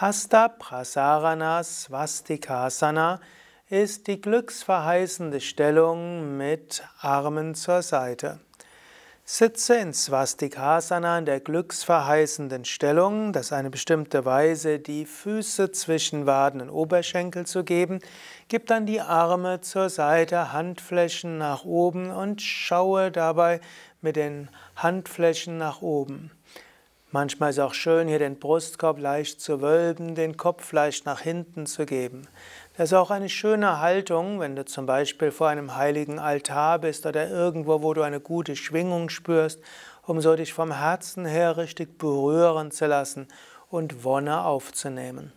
Hasta Prasarana Swastikasana ist die glücksverheißende Stellung mit Armen zur Seite. Sitze in Swastikasana in der glücksverheißenden Stellung, das ist eine bestimmte Weise, die Füße zwischen Waden und Oberschenkel zu geben. Gib dann die Arme zur Seite, Handflächen nach oben und schaue dabei mit den Handflächen nach oben. Manchmal ist es auch schön, hier den Brustkorb leicht zu wölben, den Kopf leicht nach hinten zu geben. Das ist auch eine schöne Haltung, wenn du zum Beispiel vor einem heiligen Altar bist oder irgendwo, wo du eine gute Schwingung spürst, um so dich vom Herzen her richtig berühren zu lassen und Wonne aufzunehmen.